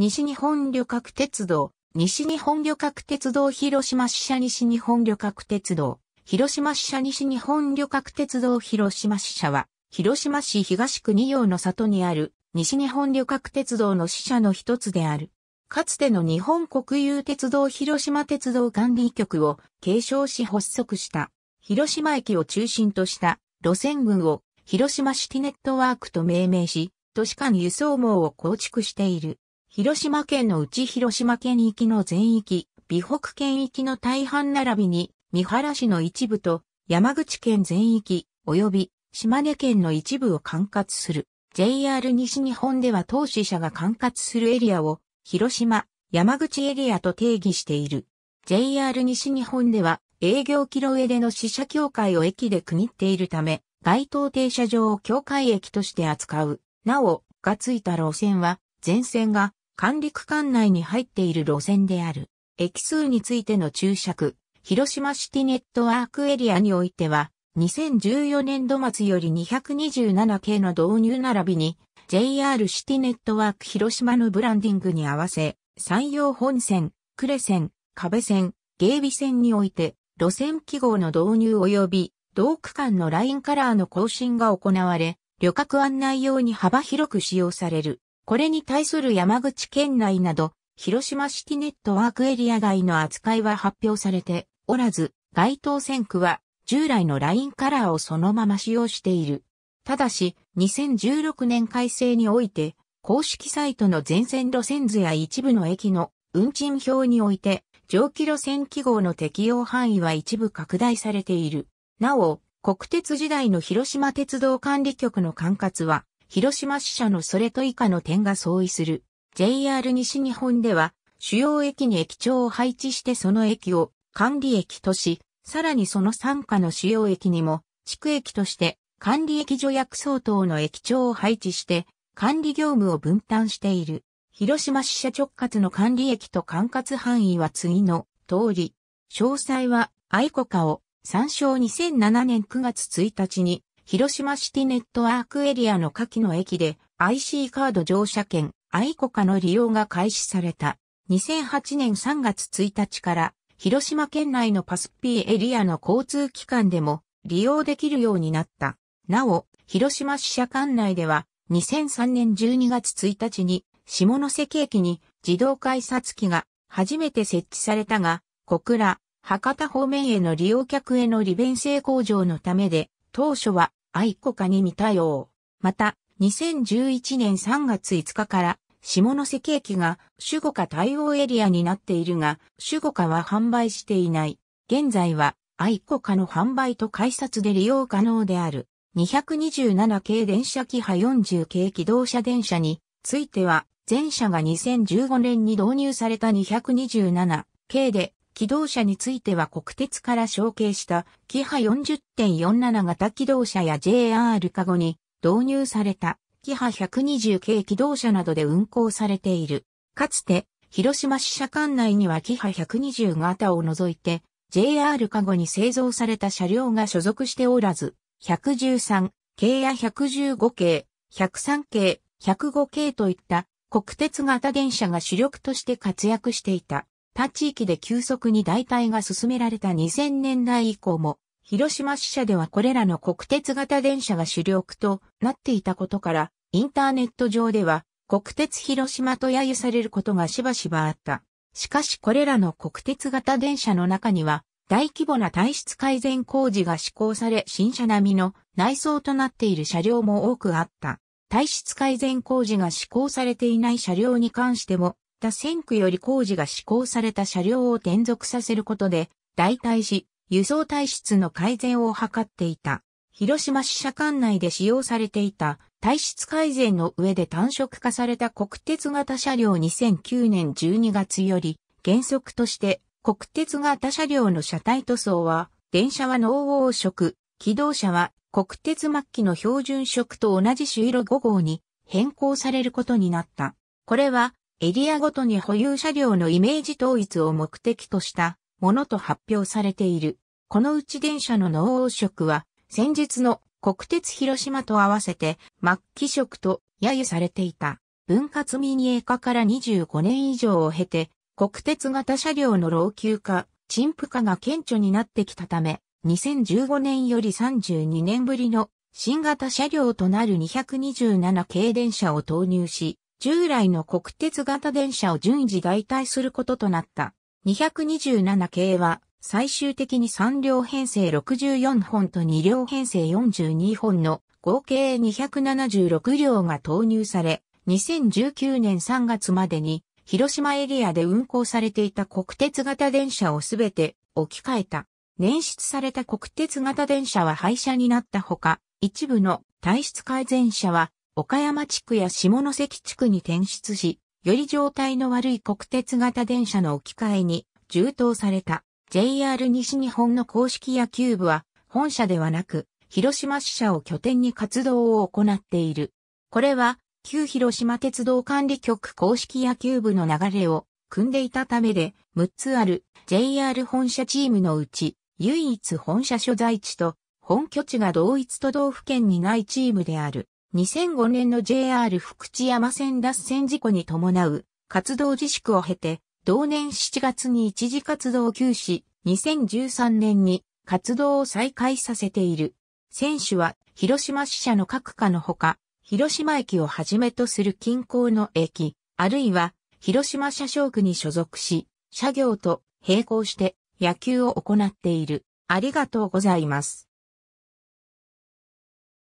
西日本旅客鉄道、西日本旅客鉄道広島支社西日本旅客鉄道、広島支社西日本旅客鉄道広島支社は、広島市東区二葉の里にある西日本旅客鉄道の支社の一つである。かつての日本国有鉄道広島鉄道管理局を継承し発足した、広島駅を中心とした路線群を広島シティネットワークと命名し、都市間輸送網を構築している。広島県のうち広島県域の全域、美北県域の大半並びに、三原市の一部と山口県全域、及び島根県の一部を管轄する。JR 西日本では当支社が管轄するエリアを広島、山口エリアと定義している。JR 西日本では営業キロエでの支社協会を駅で区切っているため、該当停車場を協会駅として扱う。なお、がついた路線は、全線が管理区間内に入っている路線である。駅数についての注釈、広島シティネットワークエリアにおいては、2014年度末より227系の導入並びに、JR シティネットワーク広島のブランディングに合わせ、山陽本線、呉線、壁線、芸備線において、路線記号の導入及び、同区間のラインカラーの更新が行われ、旅客案内用に幅広く使用される。これに対する山口県内など、広島シティネットワークエリア外の扱いは発表されておらず、該当線区は従来のラインカラーをそのまま使用している。ただし、2016年改正において、公式サイトの全線路線図や一部の駅の運賃表において、上記路線記号の適用範囲は一部拡大されている。なお、国鉄時代の広島鉄道管理局の管轄は、広島支社のそれと以下の点が相違する。JR 西日本では、主要駅に駅長を配置してその駅を管理駅とし、さらにその参加の主要駅にも、地区駅として管理駅助役相当の駅長を配置して、管理業務を分担している。広島支社直轄の管理駅と管轄範囲は次の通り。詳細は、愛子化を参照2007年9月1日に広島シティネットワークエリアの下記の駅で IC カード乗車券、アイコカの利用が開始された。2008年3月1日から広島県内のパスピーエリアの交通機関でも利用できるようになった。なお、広島支社管内では2003年12月1日に下関駅に自動改札機が初めて設置されたが、小倉、博多方面への利用客への利便性向上のためで、当初は愛子カに見たよう。また、2011年3月5日から、下関駅が守護課対応エリアになっているが、守護課は販売していない。現在は、愛子カの販売と改札で利用可能である。227系電車機派40系機動車電車については、前者が2015年に導入された227系で機動車については国鉄から承継したキハ40.47型機動車や JR カゴに導入されたキハ120系機動車などで運行されている。かつて広島支社管内にはキハ120型を除いて JR カゴに製造された車両が所属しておらず、113系や115系、103系、105系といった国鉄型電車が主力として活躍していた。他地域で急速に代替が進められた2000年代以降も、広島支社ではこれらの国鉄型電車が主力となっていたことから、インターネット上では国鉄広島と揶揄されることがしばしばあった。しかしこれらの国鉄型電車の中には、大規模な体質改善工事が施行され新車並みの内装となっている車両も多くあった。体質改善工事が施行されていない車両に関してもった線区より工事が施行された車両を転属させることで、代替し、輸送体質の改善を図っていた。広島支社管内で使用されていた体質改善の上で単色化された国鉄型車両2009年12月より原則として国鉄型車両の車体塗装は電車は濃黄色、機動車は国鉄末期の標準色と同じ朱色5号に変更されることになった。これはエリアごとに保有車両のイメージ統一を目的としたものと発表されている。このうち電車の脳王色は、先日の国鉄広島と合わせて末期色と揶揄されていた。分割民営化から25年以上を経て、国鉄型車両の老朽化、陳腐化が顕著になってきたため、2015年より32年ぶりの新型車両となる227系電車を投入し、従来の国鉄型電車を順次代替することとなった。227系は最終的に3両編成64本と2両編成42本の合計276両が投入され、2019年3月までに広島エリアで運行されていた国鉄型電車をすべて置き換えた。捻出された国鉄型電車は廃車になったほか、一部の体質改善車は岡山地区や下関地区に転出し、より状態の悪い国鉄型電車の置き換えに充当された JR 西日本の公式野球部は本社ではなく広島支社を拠点に活動を行っている。これは旧広島鉄道管理局公式野球部の流れを組んでいたためで6つある JR 本社チームのうち唯一本社所在地と本拠地が同一都道府県にないチームである。2005年の JR 福知山線脱線事故に伴う活動自粛を経て、同年7月に一時活動休止、2013年に活動を再開させている。選手は広島支社の各課のほか、広島駅をはじめとする近郊の駅、あるいは広島車掌区に所属し、社業と並行して野球を行っている。ありがとうございます。